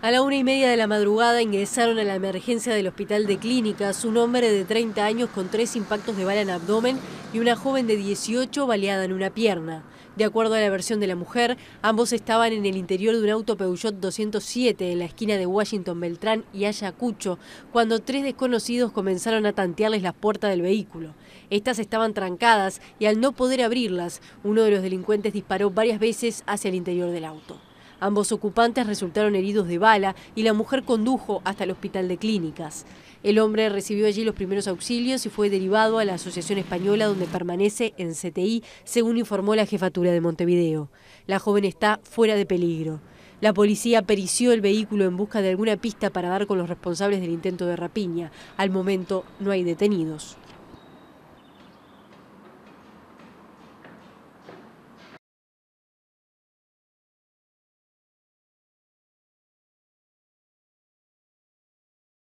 A la una y media de la madrugada ingresaron a la emergencia del hospital de clínicas un hombre de 30 años con tres impactos de bala en abdomen y una joven de 18 baleada en una pierna. De acuerdo a la versión de la mujer, ambos estaban en el interior de un auto Peugeot 207 en la esquina de Washington Beltrán y Ayacucho, cuando tres desconocidos comenzaron a tantearles las puertas del vehículo. Estas estaban trancadas y al no poder abrirlas, uno de los delincuentes disparó varias veces hacia el interior del auto. Ambos ocupantes resultaron heridos de bala y la mujer condujo hasta el hospital de clínicas. El hombre recibió allí los primeros auxilios y fue derivado a la Asociación Española donde permanece en CTI, según informó la jefatura de Montevideo. La joven está fuera de peligro. La policía perició el vehículo en busca de alguna pista para dar con los responsables del intento de rapiña. Al momento no hay detenidos.